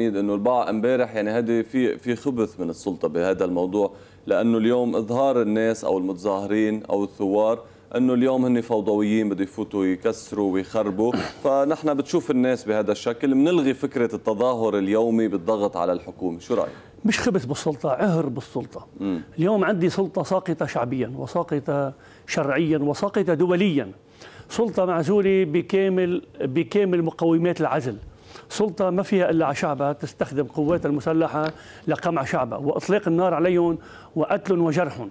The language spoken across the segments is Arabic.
انه البعض امبارح يعني هذه في في خبث من السلطه بهذا الموضوع لانه اليوم اظهار الناس او المتظاهرين او الثوار انه اليوم هن فوضويين بده يفوتوا يكسروا ويخربوا فنحن بتشوف الناس بهذا الشكل بنلغي فكره التظاهر اليومي بالضغط على الحكومه شو رايك مش خبث بالسلطه عهر بالسلطه م. اليوم عندي سلطه ساقطه شعبيا وساقطه شرعيا وساقطه دوليا سلطه معزوله بكامل بكامل مقومات العزل سلطة ما فيها إلا على شعبها تستخدم قوات المسلحة لقمع شعبها وإطلاق النار عليهم وقتل وجرحهم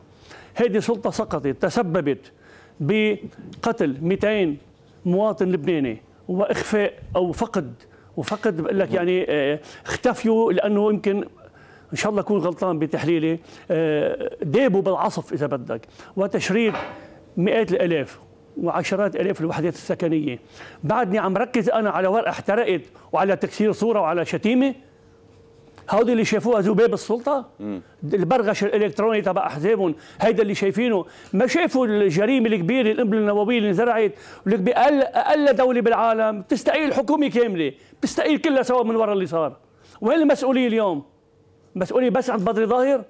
هذه سلطة سقطت تسببت بقتل 200 مواطن لبناني واخفاء او فقد وفقد بقول لك يعني آه، اختفيوا لانه يمكن ان شاء الله اكون غلطان بتحليلي آه، دابوا بالعصف اذا بدك وتشريد مئات الالاف وعشرات الاف الوحدات السكنيه بعدني عم ركز انا على ورقه احترقت وعلى تكسير صوره وعلى شتيمه هودي اللي شافوها ذباب السلطه البرغش الالكتروني تبع احزابهم هيدا اللي شايفينه ما شافوا الجريمه الكبيره القنبله النوويه اللي انزرعت ولك باقل اقل دوله بالعالم تستقيل حكومه كامله بتستقيل كلها سوا من ورا اللي صار وين المسؤوليه اليوم مسؤوليه بس عند بدري ظاهر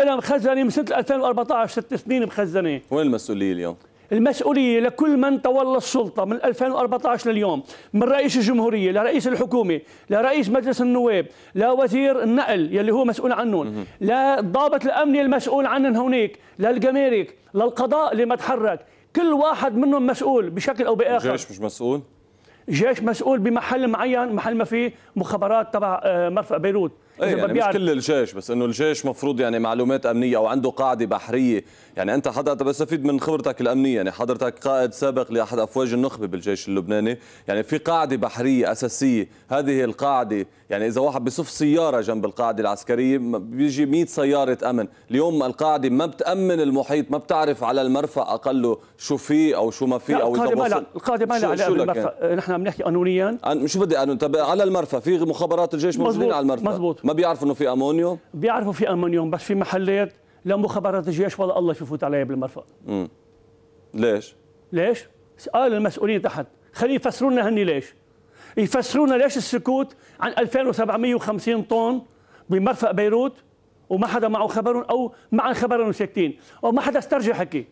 انا مخزنه من سنه 2014 ست سنين مخزنه وين المسؤوليه اليوم المسؤوليه لكل من تولى السلطه من 2014 لليوم من رئيس الجمهوريه لرئيس الحكومه لرئيس مجلس النواب لوزير النقل يلي هو مسؤول عنهم لضابط الامن المسؤول عنهم هونيك للجمارك للقضاء اللي ما تحرك كل واحد منهم مسؤول بشكل او باخر الجيش مش مسؤول جيش مسؤول بمحل معين محل ما فيه مخابرات تبع آه، مرفق بيروت اي يعني مش كل الجيش بس انه الجيش مفروض يعني معلومات امنيه او عنده قاعده بحريه يعني انت حضرتك بستفيد من خبرتك الامنيه يعني حضرتك قائد سابق لاحد افواج النخبه بالجيش اللبناني يعني في قاعده بحريه اساسيه هذه القاعده يعني اذا واحد بصف سياره جنب القاعده العسكريه بيجي 100 سياره امن اليوم القاعده ما بتامن المحيط ما بتعرف على المرفأ اقله شو فيه او شو ما فيه او اذا وصل القاعده ما لها علاقه بالمرفأ نحن عم نحكي قانونيا شو بدي قانون طب على المرفأ في مخابرات الجيش موجودين على المرفأ مزبوط ما بيعرفوا انه في امونيوم بيعرفوا في امونيوم بس في محلات لا مخابرات الجيش ولا الله يفوت عليها بالمرفأ امم ليش؟ ليش؟ قال المسؤولين تحت خليه يفسروا لنا هني ليش يفسروا لنا ليش السكوت عن 2750 طن بمرفأ بيروت وما حدا معه خبر او مع خبر ساكتين او ما حدا استرجع حكي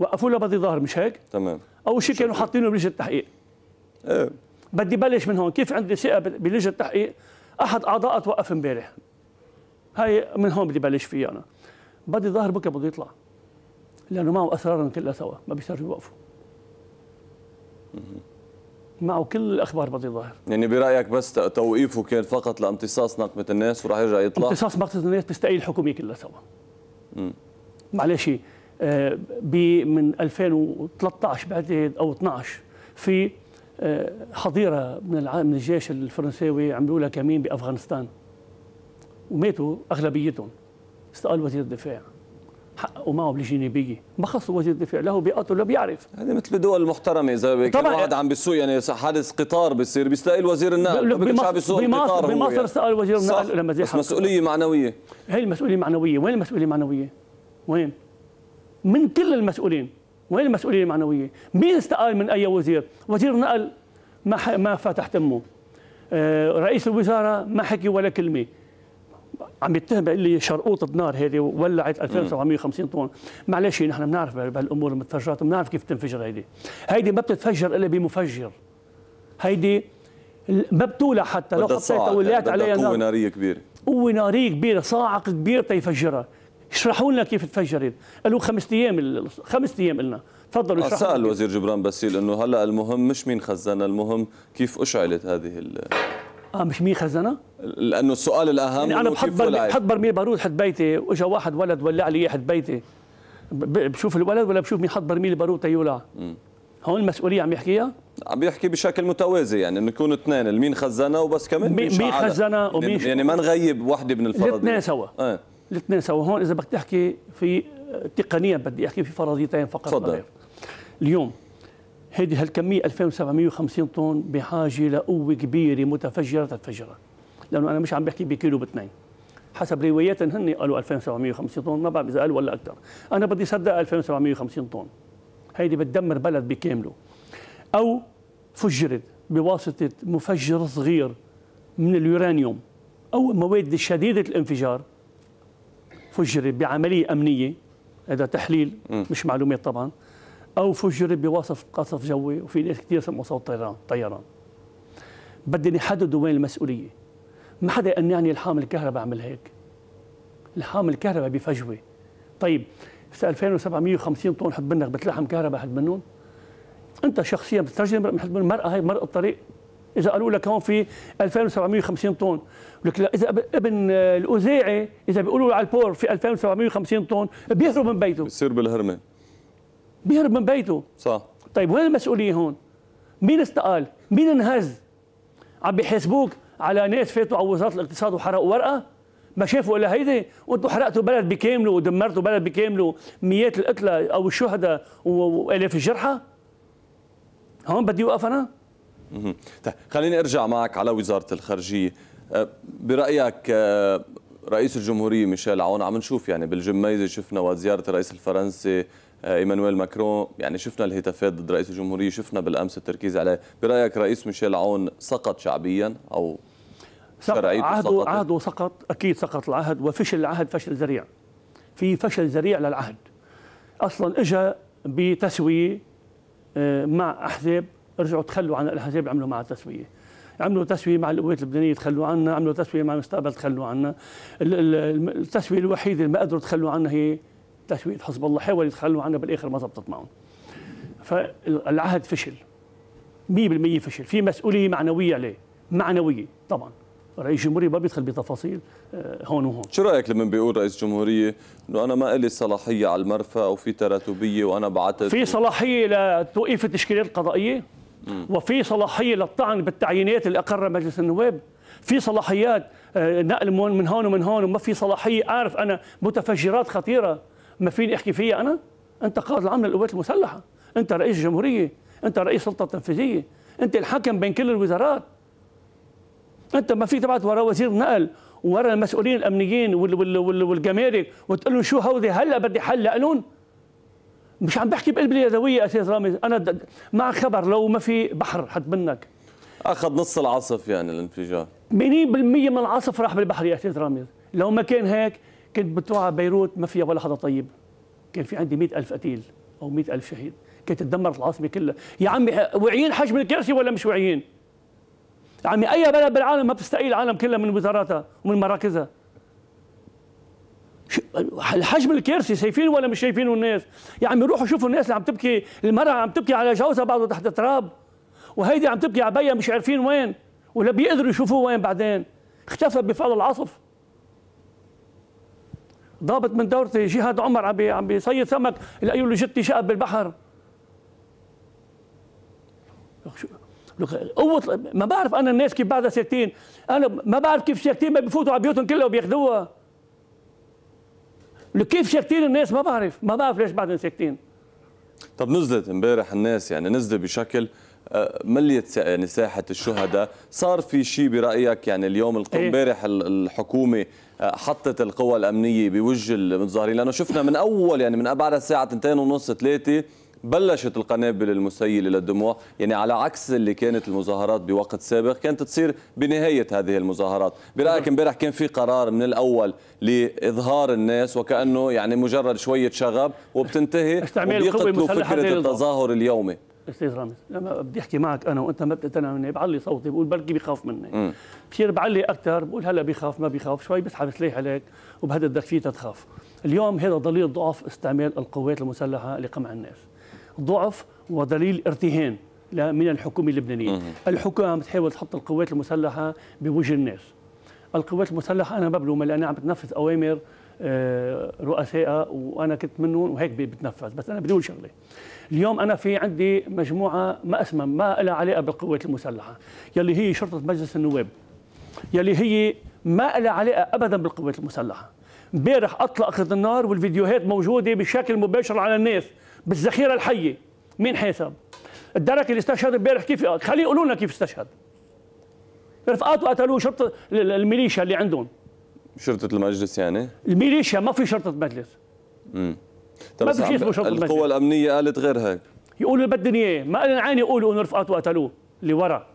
وقفوا له بدي ظهر مش هيك؟ تمام اول شيء كانوا حاطينه بلجنه التحقيق ايه بدي بلش من هون كيف عندي ثقه بلجنه التحقيق احد اعضاء توقف امبارح هاي من هون بدي بلش فيها انا بدي ظهر بكره بده يطلع لانه معه اسرارهم كلها سوا ما بيصير يوقفوا معه كل الاخبار بدي ظاهر يعني برايك بس توقيفه كان فقط لامتصاص نقمه الناس وراح يرجع يطلع امتصاص نقمه الناس بتستقيل الحكوميه كلها سوا معلش آه، ب من 2013 بعتقد او 12 في حظيره من من الجيش الفرنساوي عملوا لها كمين بافغانستان وماتوا اغلبيتهم استقال وزير الدفاع حققوا معه بالجنيبيه ما خصوا وزير الدفاع له بيقاتل لا بيعرف يعني مثل الدول المحترمه اذا كان واحد عم بيسوق يعني حادث قطار بيصير بيستقيل وزير النقل بيطلع بيسوق القطار بمصر يعني. استقال وزير النقل لما بس مسؤوليه معنويه هي المسؤوليه معنويه وين المسؤوليه المعنويه وين من كل المسؤولين وين المسؤوليه المعنويه؟ مين استقال من اي وزير؟ وزير نقل ما ما فتح تمه. آه، رئيس الوزاره ما حكي ولا كلمه. عم يتهم لي شرقوطة نار هذه ولعت 2750 طن معلش نحن بنعرف بهالامور المتفجرات بنعرف كيف بتنفجر هيدي هيدي ما بتتفجر الا بمفجر هيدي ما بتولع حتى لو حطيتها يعني ولعت عليها نار قوة نارية كبيرة قوة نارية كبيرة صاعق كبير تيفجرها اشرحوا لنا كيف تفجرت قالوا خمس ايام خمس ايام لنا تفضلوا آه، اشرحوا سال الوزير جبران باسيل انه هلا المهم مش مين خزنها المهم كيف اشعلت هذه ال اه مش مين خزنها؟ لانه السؤال الاهم يعني انا بحط بحط برميل بارود حد بيتي واجا واحد ولد ولع لي اياه حد بيتي بشوف الولد ولا بشوف مين حط برميل بارود تيولع هون المسؤوليه عم يحكيها؟ عم يحكي بشكل متوازي يعني انه يكون اثنين المين خزنها وبس كمان مين خزنها ومين يعني, يعني ما نغيب وحده من الفرد الاثنين سوا ايه. الاثنين سوا هون اذا بدك تحكي في آه، تقنيا بدي احكي في فرضيتين فقط تفضل طيب. اليوم هذه هالكميه 2750 طن بحاجه لقوه كبيره متفجره تتفجرها لانه انا مش عم بحكي بكيلو باثنين حسب روايات هن قالوا 2750 طن ما بعرف اذا قالوا ولا اكثر انا بدي صدق 2750 طن هيدي بتدمر بلد بكامله او فجرت بواسطه مفجر صغير من اليورانيوم او مواد شديده الانفجار فجر بعملية أمنية هذا تحليل م. مش معلومات طبعا أو فجر بوصف قصف جوي وفي ناس كثير سمعوا صوت طيران طيران بدهم يحددوا وين المسؤولية ما حدا يقنعني الحامل الكهرباء عمل هيك الحامل الكهرباء بفجوة طيب في 2750 طن حد منك بتلحم كهرباء حد منهم انت شخصيا بتترجم حد منهم المراه هي مرأة الطريق اذا قالوا لك هون في 2750 طن لك لا اذا ابن آه، الاوزاعي اذا بيقولوا على البور في 2750 طن بيهرب من بيته بصير بالهرمه بيهرب من بيته صح طيب وين المسؤوليه هون؟ مين استقال؟ مين انهز؟ عم بيحاسبوك على ناس فاتوا على وزاره الاقتصاد وحرقوا ورقه؟ ما شافوا الا هيدي وانتم حرقتوا بلد بكامله ودمرتوا بلد بكامله مئات القتلى او الشهداء والاف الجرحى هون بدي اوقف انا طيب خليني ارجع معك على وزاره الخارجيه أه، برايك أه، رئيس الجمهوريه ميشيل عون عم نشوف يعني بالجميزه شفنا وزياره الرئيس الفرنسي أه، ايمانويل ماكرون يعني شفنا الهتافات ضد رئيس الجمهوريه شفنا بالامس التركيز عليه برايك رئيس ميشيل عون سقط شعبيا او سقط عهده سقط عهده سقط اكيد سقط العهد وفشل العهد فشل ذريع في فشل ذريع للعهد اصلا اجى بتسويه مع احزاب رجعوا تخلوا عن الاحزاب عملوا مع التسويه عملوا تسويه مع القوات اللبنانيه تخلوا عنا عملوا تسويه مع المستقبل تخلوا عنا التسويه الوحيده اللي ما قدروا تخلوا عنا هي تسويه حزب الله حاولوا يتخلوا عنا بالاخر ما زبطت معهم فالعهد فشل 100% فشل في مسؤوليه معنويه عليه معنويه طبعا رئيس الجمهورية ما بيدخل بتفاصيل آه، هون وهون شو رأيك لما بيقول رئيس الجمهورية أنه أنا ما لي صلاحية على المرفأ أو في تراتبية وأنا بعثت في صلاحية لتوقيف التشكيلات القضائية وفي صلاحيه للطعن بالتعيينات اللي اقرها مجلس النواب في صلاحيات آه، نقل من هون ومن هون وما في صلاحيه اعرف انا متفجرات خطيره ما فيني احكي فيها انا انت قائد العام للقوات المسلحه انت رئيس الجمهوريه انت رئيس سلطه تنفيذيه انت الحكم بين كل الوزارات انت ما فيك تبعت ورا وزير نقل ورا المسؤولين الامنيين والجمارك وتقول لهم شو هودي هلا بدي حل لهم مش عم بحكي بقلب اليدويه استاذ رامي انا مع خبر لو ما في بحر حد منك اخذ نص العاصف يعني الانفجار 80% من العاصف راح بالبحر يا استاذ رامي لو ما كان هيك كنت بتوع بيروت ما فيها ولا حدا طيب كان في عندي 100000 ألف قتيل أو 100000 ألف شهيد كانت تدمرت العاصمة كلها يا عمي واعيين حجم الكرسي ولا مش واعيين عمي أي بلد بالعالم ما بتستقيل العالم كلها من وزاراتها ومن مراكزها الحجم الكارثي شايفينه ولا مش شايفينه الناس يا عم روحوا شوفوا الناس اللي عم تبكي المرأة عم تبكي على جوزها بعده تحت التراب وهيدي عم تبكي على بيها مش عارفين وين ولا بيقدروا يشوفوه وين بعدين اختفى بفعل العصف ضابط من دورتي جهاد عمر عم عم بيصيد سمك لقيوا له جتي شقب بالبحر قوة ما بعرف انا الناس كيف بعدها ساكتين انا ما بعرف كيف ساكتين ما بفوتوا على بيوتهم كلها وبياخذوها كيف ساكتين الناس ما بعرف ما بعرف ليش بعدين ساكتين طب نزلت امبارح الناس يعني نزلت بشكل آه، مليت يعني ساحه الشهداء صار في شيء برايك يعني اليوم إيه. امبارح الحكومه آه، حطت القوى الامنيه بوجه المتظاهرين لانه شفنا من اول يعني من بعد الساعه 2:30 ونص 3 بلشت القنابل المسيله للدموع يعني على عكس اللي كانت المظاهرات بوقت سابق كانت تصير بنهايه هذه المظاهرات برايك امبارح كان في قرار من الاول لاظهار الناس وكانه يعني مجرد شويه شغب وبتنتهي وبيقتلوا فكره التظاهر اليومي استاذ رامز لما بدي احكي معك انا وانت ما بتقتنع مني بعلي صوتي بقول بركي بخاف مني بصير بعلي اكثر بقول هلا بخاف ما بخاف شوي بسحب سلاح عليك وبهددك فيه تتخاف اليوم هذا ضليل ضعف استعمال القوات المسلحه لقمع الناس ضعف ودليل ارتهان من الحكومة اللبنانية الحكومة تحاول تحط القوات المسلحة بوجه الناس القوات المسلحة أنا مبلومة لأنها عم تنفذ أوامر آه، رؤساء وانا كنت منهم وهيك بتنفذ بس انا بدي اقول شغله اليوم انا في عندي مجموعه ما اسمها ما لها علاقه بالقوات المسلحه يلي هي شرطه مجلس النواب يلي هي ما لها علاقه ابدا بالقوات المسلحه امبارح اطلق النار والفيديوهات موجوده بشكل مباشر على الناس بالذخيره الحيه مين حاسب؟ الدرك اللي استشهد امبارح كيف خليه يقولوا لنا كيف استشهد رفقاته قتلوه شرطه الميليشيا اللي عندهم شرطه المجلس يعني؟ الميليشيا ما في شرطه مجلس امم ما في شيء اسمه شرطه المجلس القوى الامنيه قالت غير هيك يقولوا اللي بدهم اياه ما قالوا عيني يقولوا انه رفقاته قتلوه اللي ورا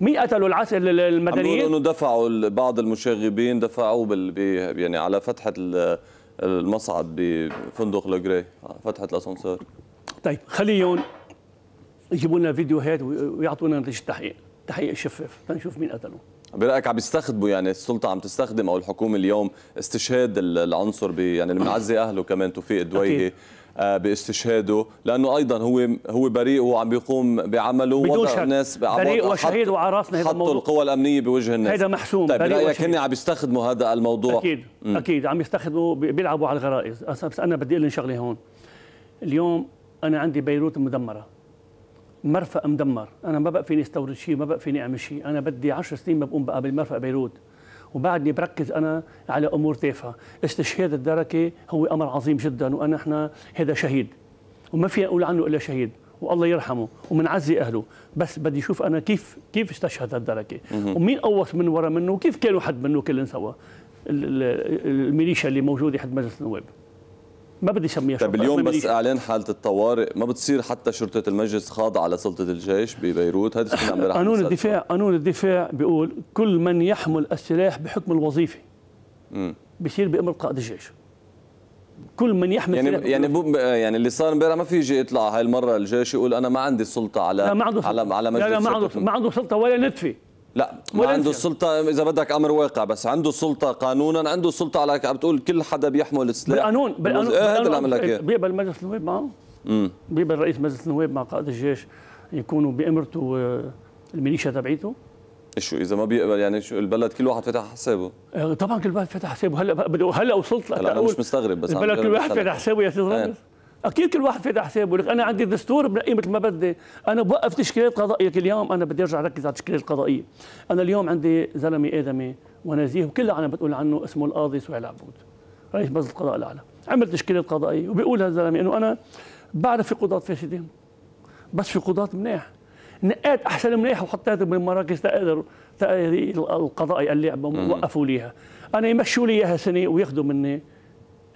مين قتلوا العسل المدنيين؟ عم انه دفعوا بعض المشاغبين دفعوا بال... يعني على فتحه ال... المصعد بفندق لوغري فتحه الاسانسور طيب خليهم يجيبوا لنا فيديوهات ويعطونا نتيجه التحقيق تحقيق شفاف تنشوف مين قتلهم برايك عم يستخدموا يعني السلطه عم تستخدم او الحكومه اليوم استشهاد العنصر يعني اللي منعزي اهله كمان توفيق الدويهي آه، باستشهاده لانه ايضا هو هو بريء وعم بيقوم بعمله بدون شك الناس بريء وشهيد وعرفنا هذا الموضوع حطوا القوى الامنيه بوجه الناس هذا محسوم طيب برايك هن عم يستخدموا هذا الموضوع اكيد م. اكيد عم يستخدموا بيلعبوا على الغرائز بس انا بدي اقول شغله هون اليوم انا عندي بيروت مدمره مرفأ مدمر انا ما بقى فيني استورد شيء ما بقى فيني اعمل شيء انا بدي 10 سنين ما بقوم بقى بالمرفأ بيروت وبعدني بركز انا على امور تافهه استشهاد الدركه هو امر عظيم جدا وانا احنا هذا شهيد وما في اقول عنه الا شهيد والله يرحمه ومنعزي اهله بس بدي اشوف انا كيف كيف استشهد الدركه ومين قوص من ورا منه وكيف كانوا حد منه كلن سوا الميليشيا اللي موجوده حد مجلس النواب ما بدي اسميها طيب، شرطه طيب اليوم بس اعلان حاله الطوارئ ما بتصير حتى شرطه المجلس خاضعه لسلطه الجيش ببيروت هذا الشيء عم قانون الدفاع قانون الدفاع بيقول كل من يحمل السلاح بحكم الوظيفه بصير بامر قائد الجيش كل من يحمل يعني سلاح يعني بو يعني اللي صار امبارح ما في يجي يطلع هاي المره الجيش يقول انا ما عندي سلطه على لا ما عنده سلطة. على على مجلس لا, لا ما عنده ما عنده سلطه ولا نتفه لا ما عنده السلطه اذا بدك امر واقع بس عنده سلطة قانونا عنده سلطة على عم بتقول كل حدا بيحمل سلاح بالقانون بالقانون هذا إيه، اللي عمل لك اياه بيقبل مجلس النواب معه امم بيقبل رئيس مجلس النواب مع قائد الجيش يكونوا بامرته آه، الميليشيا تبعيته شو اذا ما بيقبل يعني شو البلد كل واحد فتح حسابه آه، طبعا كل واحد فتح حسابه هلا هلا وصلت هلا انا مش مستغرب بس البلد كل واحد فتح حسابه يا سيدي إيه. اكيد كل واحد فاتح حسابه لك انا عندي دستور بنقيه مثل ما بدي انا بوقف تشكيلات قضائيه اليوم انا بدي ارجع ركز على التشكيلات القضائيه انا اليوم عندي زلمه ادمي ونزيه وكل العالم بتقول عنه اسمه القاضي سهيل عبود رئيس مجلس القضاء الاعلى عمل تشكيلات قضائيه وبيقول هالزلمه انه انا بعرف في قضاة فاسدين بس في قضاة مناح نقيت احسن مناح وحطيتهم بالمراكز تقدر القضاء قال لي وقفوا ليها انا يمشوا لي اياها سنه وياخذوا مني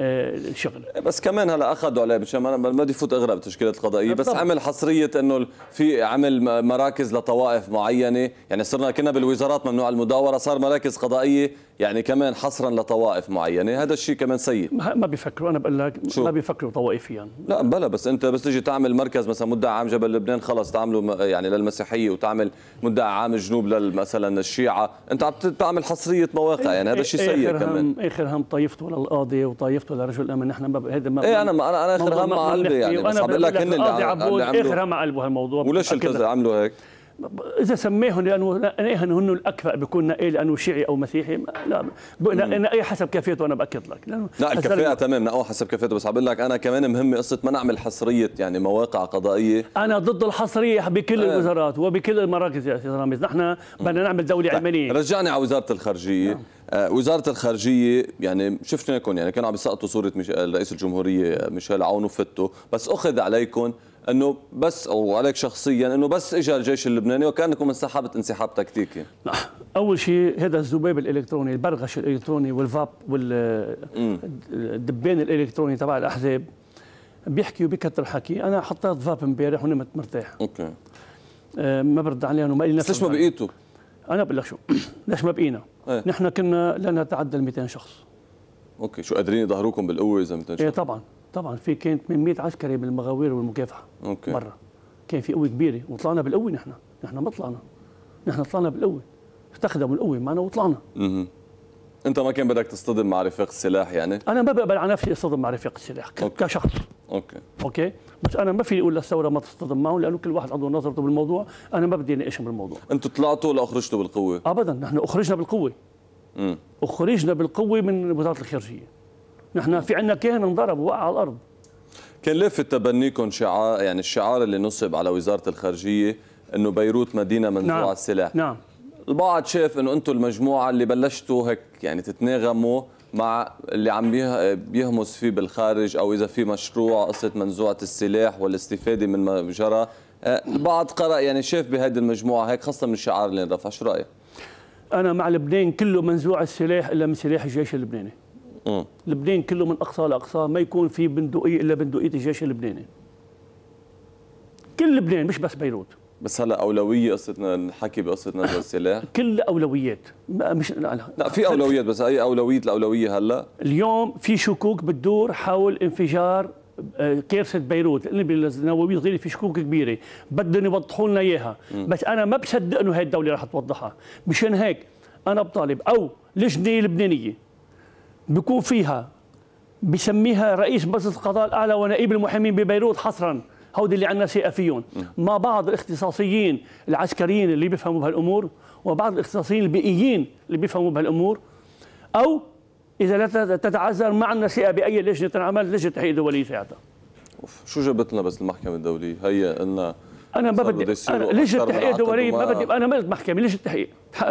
الشغل إيه، بس كمان هلا اخذوا عليه انا ما بدي فوت اغرب تشكيله القضائيه بس عمل حصريه انه في عمل مراكز لطوائف معينه يعني صرنا كنا بالوزارات ممنوع المداوره صار مراكز قضائيه يعني كمان حصرا لطوائف معينه هذا الشيء كمان سيء ما بيفكروا انا بقول لك ما بيفكروا طوائفيا لا بلا بس انت بس تيجي تعمل مركز مثلا مدعي عام جبل لبنان خلص تعمله يعني للمسيحيه وتعمل مدعي عام الجنوب مثلا الشيعه انت عم تعمل حصريه مواقع يعني هذا الشيء سيء كمان اخر هم طائفته للقاضي وطائفته لرجل الامن نحن ما هذا ما ايه انا ما انا اخر هم على قلبي يعني بس عم بقول لك هن اللي عم اخر هم على قلبه هالموضوع وليش التزم عملوا هيك اذا سميهم لانه انا هن الاكفأ بكون ايه لانه شيعي او مسيحي لا انا اي حسب كفيته انا باكد لك لا الكفاءه تمام او حسب كفيته بس عم بقول لك انا كمان مهمه قصه ما نعمل حصريه يعني مواقع قضائيه انا ضد الحصريه بكل آه. الوزارات وبكل المراكز يا استاذ رامز نحن بدنا نعمل دوله طيب، علمانيه رجعني على وزاره الخارجيه نعم. آه، وزارة الخارجية يعني شفناكم يعني كانوا عم يسقطوا صورة رئيس الجمهورية ميشيل عون وفتوا بس أخذ عليكم انه بس او عليك شخصيا انه بس اجى الجيش اللبناني وكانكم انسحبت انسحاب تكتيكي نعم. اول شيء هذا الذباب الالكتروني البرغش الالكتروني والفاب والدبان الالكتروني تبع الاحزاب بيحكي بكثر حكي انا حطيت فاب امبارح ونمت مرتاح اوكي آه، ما برد عليهم وما لي نفس ليش ما بقيتوا؟ انا بقول لك شو ليش ما بقينا؟ ايه؟ نحن كنا لا نتعدى 200 شخص اوكي شو قادرين يظهروكم بالقوه اذا 200 إيه، شخص؟ ايه طبعا طبعا في كان 800 عسكري بالمغاوير والمكافحه أوكي. برا كان في قوه كبيره وطلعنا بالقوه نحن نحن ما طلعنا نحن طلعنا بالقوه استخدموا القوه معنا وطلعنا اها انت ما كان بدك تصطدم مع رفاق السلاح يعني انا ما بقبل على نفسي اصطدم مع رفاق السلاح أوكي. كشخص اوكي اوكي بس انا ما فيني اقول للثوره ما تصطدم معهم لانه كل واحد عنده نظرته بالموضوع انا ما بدي اناقشهم بالموضوع انتم طلعتوا ولا اخرجتوا بالقوه ابدا نحن اخرجنا بالقوه امم اخرجنا بالقوه من وزاره الخارجيه نحن في عندنا كاهن انضرب ووقع على الارض كان لافت تبنيكم شعار يعني الشعار اللي نصب على وزاره الخارجيه انه بيروت مدينه منزوعه نعم. السلاح نعم البعض شاف انه انتم المجموعه اللي بلشتوا هيك يعني تتناغموا مع اللي عم بيهمس فيه بالخارج او اذا في مشروع قصه منزوعه السلاح والاستفاده من ما جرى آه، البعض قرأ يعني شاف بهذه المجموعه هيك خاصه من الشعار اللي انرفع شو رايك؟ انا مع لبنان كله منزوع السلاح الا من سلاح الجيش اللبناني لبنان كله من اقصى لاقصى ما يكون في بندقيه الا بندقيه الجيش اللبناني كل لبنان مش بس بيروت بس هلا اولويه قصه الحكي بقصه نزع السلاح كل اولويات مش لا, لا. لا في اولويات بس اي اولويه الاولويه هلا اليوم في شكوك بتدور حول انفجار آه، كارثه بيروت لان بالنووي في شكوك كبيره بدهم يوضحوا لنا اياها بس انا ما بصدق انه هاي الدوله رح توضحها مشان هيك انا بطالب او لجنه لبنانيه بيكون فيها بسميها رئيس مجلس القضاء الاعلى ونائب المحامين ببيروت حصرا هودي اللي عندنا ثقه فيهم مع بعض الاختصاصيين العسكريين اللي بيفهموا بهالامور وبعض الاختصاصيين البيئيين اللي بيفهموا بهالامور او اذا لا تتعذر ما عندنا ثقه باي لجنه تنعمل لجنه تحقيق دوليه ساعتها شو جابت لنا بس المحكمه الدوليه هي قلنا انا ما بدي أنا ليش التحقيق دوري ما بدي انا ملت محكمه ليش التحقيق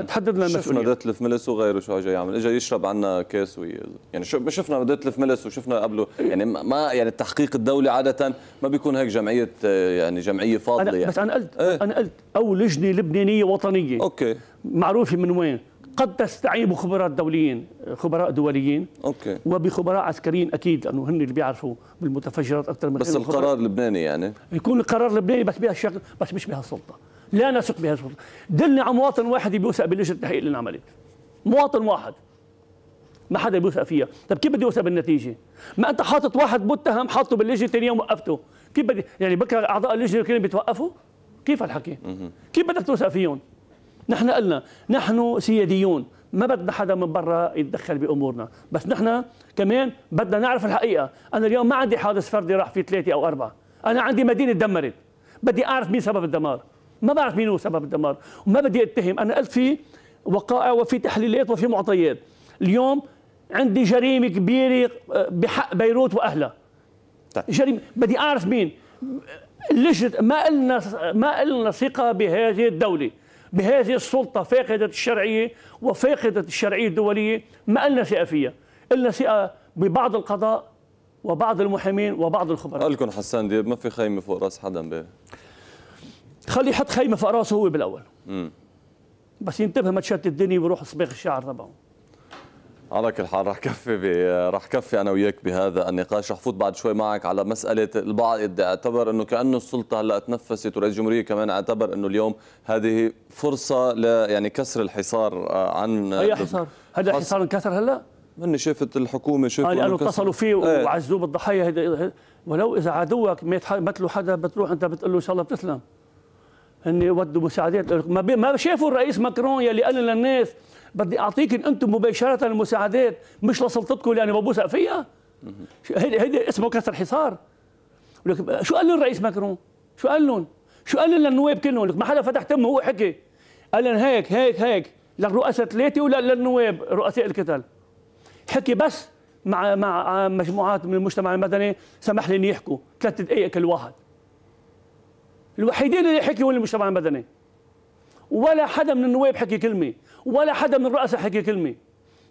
تحدد لنا المسؤوليه شفنا دتلف ملس وغيره شو اجى يعمل اجى يشرب عنا كاس وي... يعني شفنا دتلف ملس وشفنا قبله يعني ما يعني التحقيق الدولي عاده ما بيكون هيك جمعيه يعني جمعيه فاضله يعني بس انا قلت ايه؟ انا قلت او لجنه لبنانيه وطنيه اوكي معروفه من وين قد تستعين بخبراء دوليين خبراء دوليين اوكي وبخبراء عسكريين اكيد لانه هن اللي بيعرفوا بالمتفجرات اكثر من بس القرار لبناني يعني يكون القرار لبناني بس بهالشكل بس مش بهالسلطه لا نثق بهالسلطه دلني على مواطن واحد بيوثق بلجنه التحقيق اللي انعملت مواطن واحد ما حدا بيوثق فيها طب كيف بدي اوثق بالنتيجه ما انت حاطط واحد متهم حاطه باللجنه ثاني يوم وقفته كيف بدي يعني بكره اعضاء اللجنه كلهم بيتوقفوا كيف هالحكي كيف بدك توثق فيهم نحن قلنا نحن سياديون ما بدنا حدا من برا يتدخل بامورنا بس نحن كمان بدنا نعرف الحقيقه انا اليوم ما عندي حادث فردي راح فيه ثلاثه او اربعه انا عندي مدينه دمرت بدي اعرف مين سبب الدمار ما بعرف مين هو سبب الدمار وما بدي اتهم انا قلت في وقائع وفي تحليلات وفي معطيات اليوم عندي جريمه كبيره آه، بحق بيروت واهلها طيب. جريمه بدي اعرف مين ليش ما لنا ما لنا ثقه بهذه الدوله بهذه السلطة فاقدة الشرعية وفاقدة الشرعية الدولية ما لنا ثقة فيها إلنا ثقة ببعض القضاء وبعض المحامين وبعض الخبراء قال لكم حسان دياب ما في خيمة فوق راس حدا به خليه يحط خيمة فوق راسه هو بالأول امم بس ينتبه ما تشتت الدنيا ويروح صباغ الشعر تبعه على كل حال رح كفي رح كفي انا وياك بهذا النقاش رح فوت بعد شوي معك على مساله البعض اعتبر انه كانه السلطه هلا تنفست ورئيس الجمهوريه كمان اعتبر انه اليوم هذه فرصه ل يعني كسر الحصار آه، عن اي حصار؟ هذا حصار انكسر هلا؟ مني شافت الحكومه شافت آه لانه اتصلوا فيه إيه. وعزوه بالضحايا ولو اذا عدوك مثله حدا بتروح انت بتقول له ان شاء الله بتسلم هن ودوا مساعدات ما ما شافوا الرئيس ماكرون يلي قال للناس بدي اعطيكم انتم مباشره المساعدات مش لسلطتكم اللي انا فيها هيدي هيدي اسمه كسر حصار ولك شو قال لهم الرئيس ماكرون؟ شو قال لهم؟ شو قال لهم للنواب كلهم؟ لك ما حدا فتح تمه هو حكي قال لهم هيك هيك هيك للرؤساء ثلاثه وللنواب رؤساء الكتل حكي بس مع مع مجموعات من المجتمع المدني سمح لي يحكوا ثلاث دقائق كل واحد الوحيدين اللي حكيوا المجتمع المدني ولا حدا من النواب حكي كلمه ولا حدا من الرؤساء حكي كلمه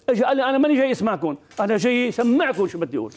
اجى قال لي انا ماني جاي اسمعكم انا جاي اسمعكم شو بدي اقول